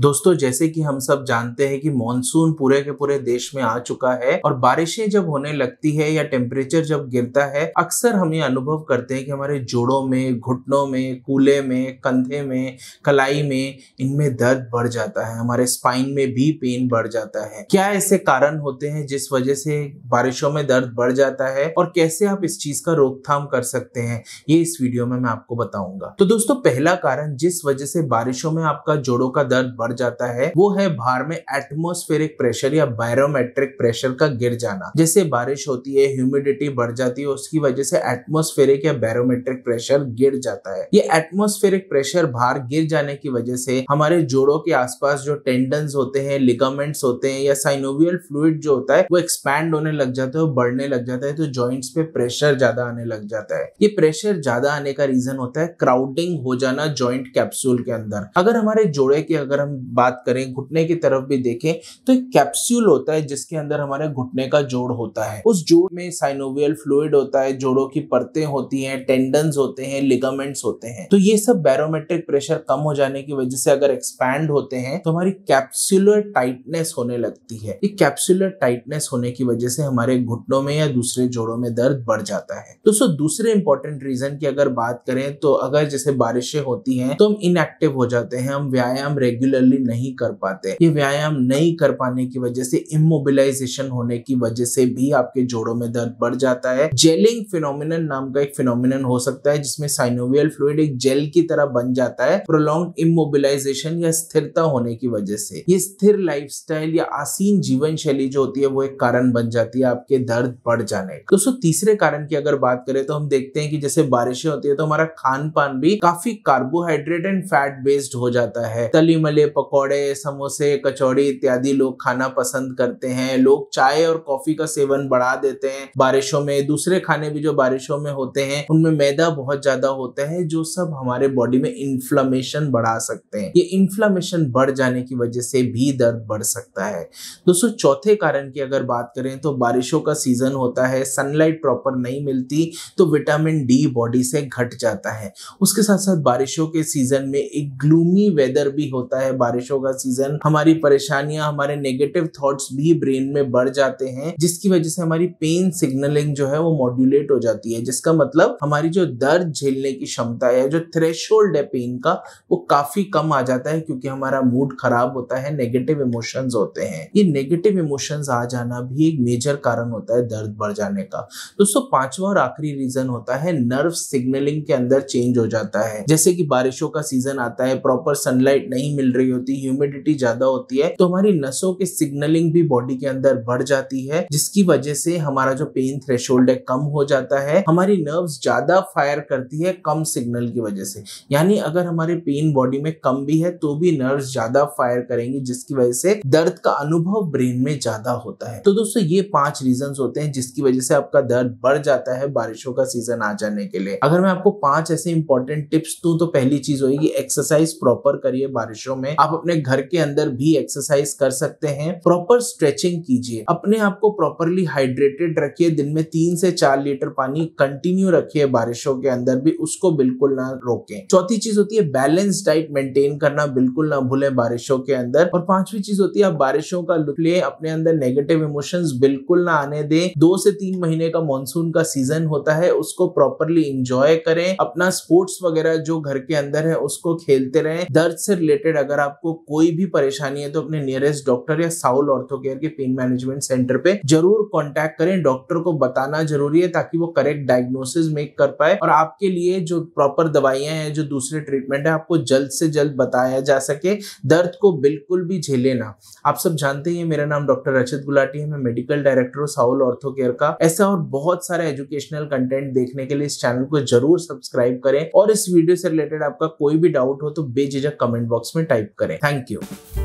दोस्तों जैसे कि हम सब जानते हैं कि मॉनसून पूरे के पूरे देश में आ चुका है और बारिशें जब होने लगती है या टेम्परेचर जब गिरता है अक्सर हम ये अनुभव करते हैं कि हमारे जोड़ों में घुटनों में कूले में कंधे में कलाई में इनमें दर्द बढ़ जाता है हमारे स्पाइन में भी पेन बढ़ जाता है क्या ऐसे कारण होते हैं जिस वजह से बारिशों में दर्द बढ़ जाता है और कैसे आप इस चीज का रोकथाम कर सकते हैं ये इस वीडियो में मैं आपको बताऊंगा तो दोस्तों पहला कारण जिस वजह से बारिशों में आपका जोड़ों का दर्द बढ़ जाता है वो है भार में एटमोस्फेरिक प्रेशर या बैरोमेट्रिक प्रेशर का गिर जाना जैसे बारिश होती है ह्यूमिडिटी बढ़ जाती है उसकी वजह से एटमोस्फेरिक या बैरोमेट्रिक प्रेशर गिर जाता है ये एटमोस्फेरिक प्रेशर भार गिर जाने की वजह से हमारे जोड़ों के आसपास जो टेंडन होते हैं लिगामेंट्स होते हैं या साइनोवियल फ्लूड जो होता है वो एक्सपैंड होने लग जाता है बढ़ने लग जाता है तो ज्वाइंट्स पे प्रेशर ज्यादा आने लग जाता है ये प्रेशर ज्यादा आने का रीजन होता है क्राउडिंग हो जाना ज्वाइंट कैप्सूल के अंदर अगर हमारे जोड़े की अगर हम बात करें घुटने की तरफ भी देखें तो एक कैप्सूल होता है जिसके अंदर हमारे घुटने का जोड़ होता है उस जोड़ में साइनोवियल फ्लूड होता है जोड़ों की परतें होती हैं टेंडन होते हैं लिगामेंट्स होते हैं तो ये सब बैरोमेट्रिक प्रेशर कम हो जाने की वजह से अगर एक्सपैंड होते हैं तो हमारी कैप्सुलर टाइटनेस होने लगती है ये कैप्सुलर टाइटनेस होने की वजह से हमारे घुटनों में या दूसरे जोड़ों में दर्द बढ़ जाता है दोस्तों दूसरे इंपॉर्टेंट रीजन की अगर बात करें तो अगर जैसे बारिशें होती हैं तो हम इनएक्टिव हो जाते हैं हम व्यायाम रेगुलर रेगुलरली नहीं कर पाते ये व्यायाम नहीं कर पाने की वजह से इमोबिलाइजेशन होने की वजह से भी आपके जोड़ों में दर्द बढ़ जाता है जेलिंग फिनोमिन नाम का एक फिनोमिन हो सकता है जिसमें साइनोवियल फ्लूड एक जेल की तरह बन जाता है प्रोलॉन्ग इमोबिलाइजेशन या स्थिरता होने की वजह से ये स्थिर लाइफ या आसीन जीवन शैली जो होती है वो एक कारण बन जाती है आपके दर्द बढ़ जाने का दोस्तों तीसरे कारण की अगर बात करें तो हम देखते हैं कि जैसे बारिशें होती है तो हमारा खान पान भी काफी कार्बोहाइड्रेट एंड फैट बेस्ड हो जाता है तली मले पकौड़े समोसे कचौड़ी इत्यादि लोग खाना पसंद करते हैं लोग चाय और कॉफी का सेवन बढ़ा देते हैं बारिशों में दूसरे खाने भी जो बारिशों में होते हैं उनमें मैदा बहुत ज्यादा होता है जो सब हमारे बॉडी में इन्फ्लामेशन बढ़ा सकते हैं ये इन्फ्लामेशन बढ़ जाने की वजह से भी दर्द बढ़ सकता है दोस्तों चौथे कारण की अगर बात करें तो बारिशों का सीजन होता है सनलाइट प्रॉपर नहीं मिलती तो विटामिन डी बॉडी से घट जाता है उसके साथ साथ बारिशों के सीजन में एक ग्लूमी वेदर भी होता है बारिशों का सीजन हमारी परेशानियां हमारे नेगेटिव थॉट्स भी ब्रेन में बढ़ जाते हैं जिसकी वजह से हमारी पेन सिग्नलिंग जो है वो मॉड्यूलेट हो जाती है जिसका मतलब हमारी जो दर्द झेलने की क्षमता है जो थ्रेश है पेन का वो काफी कम आ जाता है क्योंकि हमारा मूड खराब होता है नेगेटिव इमोशंस होते हैं ये नेगेटिव इमोशंस आ जाना भी एक मेजर कारण होता है दर्द बढ़ जाने का दोस्तों पांचवा और आखिरी रीजन होता है नर्व सिग्नलिंग के अंदर चेंज हो जाता है जैसे कि बारिशों का सीजन आता है प्रॉपर सनलाइट नहीं मिल रही होती है ह्यूमिडिटी ज्यादा होती है तो हमारी नसों की सिग्नलिंग भी बॉडी के अंदर बढ़ जाती है जिसकी वजह से हमारा जो पेन थ्रेश है कम हो जाता है हमारी नर्व ज्यादा फायर करती है कम सिग्नल की वजह से यानी अगर हमारे पेन बॉडी में कम भी है तो भी नर्व ज्यादा फायर करेंगी जिसकी वजह से दर्द का अनुभव ब्रेन में ज्यादा होता है तो दोस्तों ये पांच रीजन होते हैं जिसकी वजह से आपका दर्द बढ़ जाता है बारिशों का सीजन आ जाने के लिए अगर मैं आपको पांच ऐसे इंपॉर्टेंट टिप्स दू तो पहली चीज होगी एक्सरसाइज प्रॉपर करिए बारिशों में आप अपने घर के अंदर भी एक्सरसाइज कर सकते हैं प्रॉपर स्ट्रेचिंग कीजिए अपने आप को प्रॉपरली हाइड्रेटेड रखिए दिन में तीन से चार लीटर पानी कंटिन्यू रखिए बारिशों के अंदर भी उसको बिल्कुल ना रोकें चौथी चीज होती है बैलेंस डाइट मेंटेन करना बिल्कुल ना भूले बारिशों के अंदर और पांचवी चीज होती है आप बारिशों का लुक ले अपने अंदर नेगेटिव इमोशंस बिल्कुल ना आने दें दो से तीन महीने का मानसून का सीजन होता है उसको प्रॉपरली इंजॉय करें अपना स्पोर्ट्स वगैरह जो घर के अंदर है उसको खेलते रहें दर्द से रिलेटेड अगर आप आपको कोई भी परेशानी है तो अपने नियरेस्ट डॉक्टर या साउल ऑर्थो केयर के पेन मैनेजमेंट सेंटर पे जरूर कॉन्टेक्ट करें डॉक्टर को बताना जरूरी है ताकि वो करेक्ट डायग्नोसिस मेक कर पाए और आपके लिए जो प्रॉपर दवाइयां हैं जो दूसरे ट्रीटमेंट है आपको जल्द से जल्द बताया जा सके दर्द को बिल्कुल भी झेले ना आप सब जानते हैं मेरा नाम डॉक्टर रचित गुलाटी है मैं मेडिकल डायरेक्टर हूँ साउल ऑर्थो केयर का ऐसा और बहुत सारा एजुकेशनल कंटेंट देखने के लिए इस चैनल को जरूर सब्सक्राइब करें और इस वीडियो से रिलेटेड आपका कोई भी डाउट हो तो बेझिझक कमेंट बॉक्स में टाइप करें थैंक यू